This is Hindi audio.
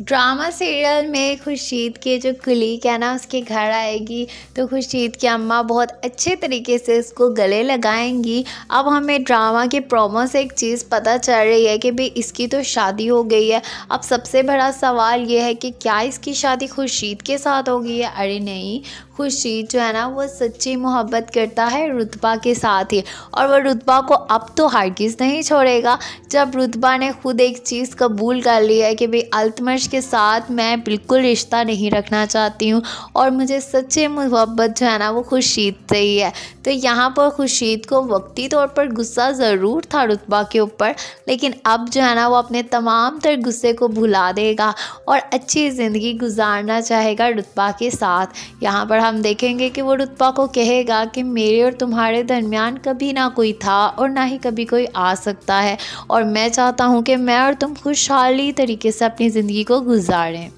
ड्रामा सीरियल में खुर्शीद के जो कुलीक है ना उसके घर आएगी तो खुर्शीद की अम्मा बहुत अच्छे तरीके से इसको गले लगाएंगी अब हमें ड्रामा के प्रोमो से एक चीज़ पता चल रही है कि भाई इसकी तो शादी हो गई है अब सबसे बड़ा सवाल ये है कि क्या इसकी शादी खुर्शीद के साथ हो गई है अरे नहीं खुर्शीद जो है ना वो सच्ची मोहब्बत करता है रुतबा के साथ ही और वह रुतबा को अब तो हरगिज़ नहीं छोड़ेगा जब रुतबा ने खुद एक चीज़ कबूल कर ली है कि भाई अल्तमश के साथ मैं बिल्कुल रिश्ता नहीं रखना चाहती हूँ और मुझे सच्चे मोहब्बत जो है ना वो खुर्शीद से ही है तो यहाँ पर खुर्शीद को वक्ती तौर पर गुस्सा ज़रूर था रुतबा के ऊपर लेकिन अब जो है ना वो अपने तमाम तर गुस्से को भुला देगा और अच्छी ज़िंदगी गुजारना चाहेगा रुतबा के साथ यहाँ पर हम देखेंगे कि वो रुतबा को कहेगा कि मेरे और तुम्हारे दरमियान कभी ना कोई था और ना ही कभी कोई आ सकता है और मैं चाहता हूँ कि मैं और तुम खुशहाली तरीके से अपनी ज़िंदगी को गुजारें